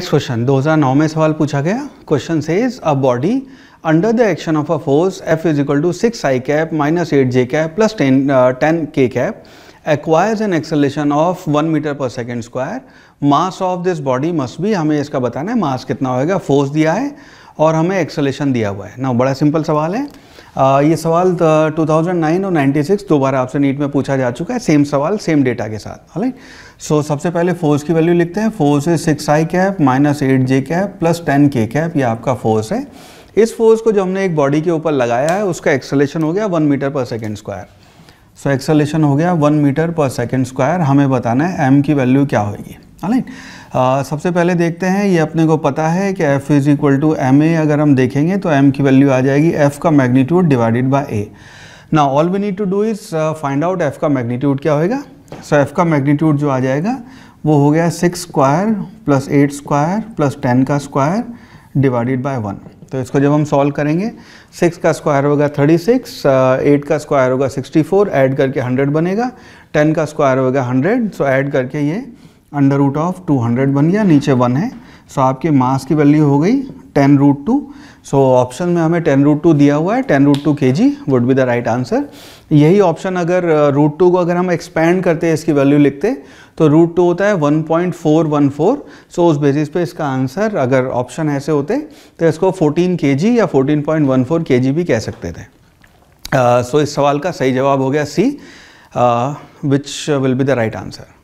next question 2009 में सवाल पूछा गया question says a body under the action of a force F is equal to six I cap minus eight J cap plus ten ten K cap acquires an acceleration of one metre per second square mass of this body must भी हमें इसका बताना है मास कितना होएगा force दिया है और हमें एक्सेलेशन दिया हुआ है ना बड़ा सिंपल सवाल है आ, ये सवाल 2009 और 96 दोबारा आपसे नीट में पूछा जा चुका है सेम सवाल सेम डेटा के साथ हालांकि सो so, सबसे पहले फोर्स की वैल्यू लिखते हैं फोर्स है six I cap minus eight J cap plus ten K cap ये आपका फोर्स है इस फोर्स को जो हमने एक बॉडी के ऊपर लगाया है उसका एक्सलेशन हो गया one metre per second square so acceleration हो गया one metre per second square हमें बताना है एम की वैल्यू क्या होगी राइट uh, सबसे पहले देखते हैं ये अपने को पता है कि F is equal to M A अगर हम देखेंगे तो एम की वैल्यू आ जाएगी एफ का मैग्नीट्यूड डिवाइडेड बाय ए ना all we need to do is find out F का मैग्नीट्यूड क्या होएगा सो एफ़ का मैग्नीट्यूड जो आ जाएगा वो हो गया six square plus eight square plus ten का स्क्वायर डिवाइडेड बाय वन तो इसको जब हम सॉल्व करेंगे सिक्स का स्क्वायर होगा थर्टी सिक्स एट का स्क्वायर होगा सिक्सटी फोर एड करके हंड्रेड बनेगा टेन का स्क्वायर होगा हंड्रेड सो ऐड करके ये under root of two hundred बन गया नीचे वन है सो आपके मास की वैल्यू हो गई ten root two so option में हमें टेन रूट टू दिया हुआ है ten root two K G would be the right answer यही ऑप्शन अगर रूट uh, टू को अगर हम एक्सपेंड करते हैं इसकी वैल्यू लिखते तो रूट टू होता है one point four one four so उस बेसिस पे इसका आंसर अगर ऑप्शन ऐसे होते तो इसको फोर्टीन के जी या फोर्टीन पॉइंट वन फोर के जी भी कह सकते थे सो uh, so इस सवाल का सही जवाब हो गया C which will be the right answer